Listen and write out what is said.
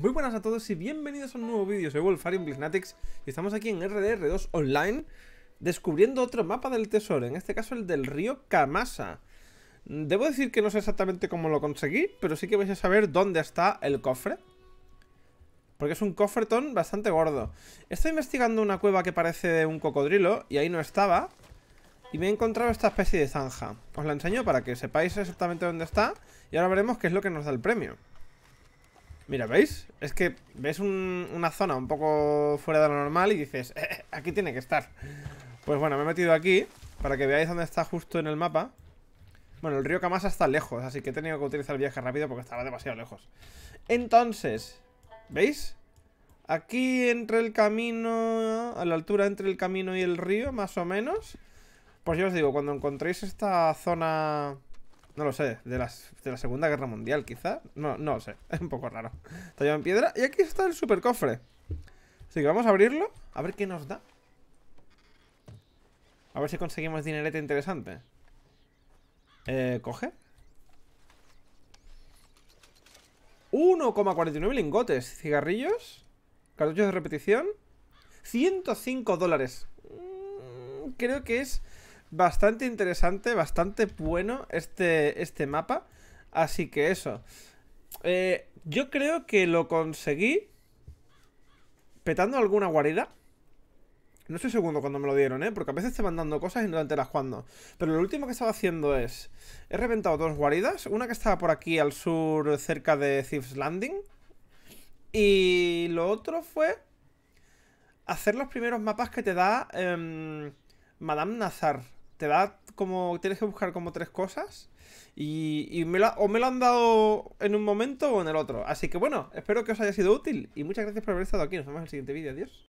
Muy buenas a todos y bienvenidos a un nuevo vídeo, soy Wolfarium Blignatics y estamos aquí en RDR2 Online descubriendo otro mapa del tesoro, en este caso el del río Kamasa. Debo decir que no sé exactamente cómo lo conseguí, pero sí que vais a saber dónde está el cofre. Porque es un cofretón bastante gordo. Estoy investigando una cueva que parece un cocodrilo y ahí no estaba. Y me he encontrado esta especie de zanja. Os la enseño para que sepáis exactamente dónde está y ahora veremos qué es lo que nos da el premio. Mira, ¿veis? Es que ves una zona un poco fuera de lo normal y dices, eh, eh, aquí tiene que estar. Pues bueno, me he metido aquí para que veáis dónde está justo en el mapa. Bueno, el río Kamasa está lejos, así que he tenido que utilizar el viaje rápido porque estaba demasiado lejos. Entonces, ¿veis? Aquí entre el camino, a la altura entre el camino y el río, más o menos. Pues yo os digo, cuando encontréis esta zona no lo sé, de, la Segunda Guerra Mundial quizá. No, no lo sé, es un poco raro. Está en piedra. Y aquí está el super cofre. Así que vamos a abrirlo, a ver qué nos da. A ver si conseguimos dinerete interesante. Eh, coge. 1,49 lingotes, cigarrillos, cartuchos de repetición, 105 dólares. Mm, creo que es bastante interesante, bastante bueno este, este mapa. Así que eso. Eh, yo creo que lo conseguí petando alguna guarida. No estoy seguro cuando me lo dieron, ¿eh? Porque a veces te van dando cosas y no te enteras cuando Pero lo último que estaba haciendo es... He reventado dos guaridas. Una que estaba por aquí al sur, cerca de Thief's Landing. Y lo otro fue... Hacer los primeros mapas que te da... Em, Madame Nazar te da como. Tienes que buscar como tres cosas. Y, me o me lo han dado en un momento o en el otro. Así que bueno, espero que os haya sido útil. Y muchas gracias por haber estado aquí. Nos vemos en el siguiente vídeo. Adiós.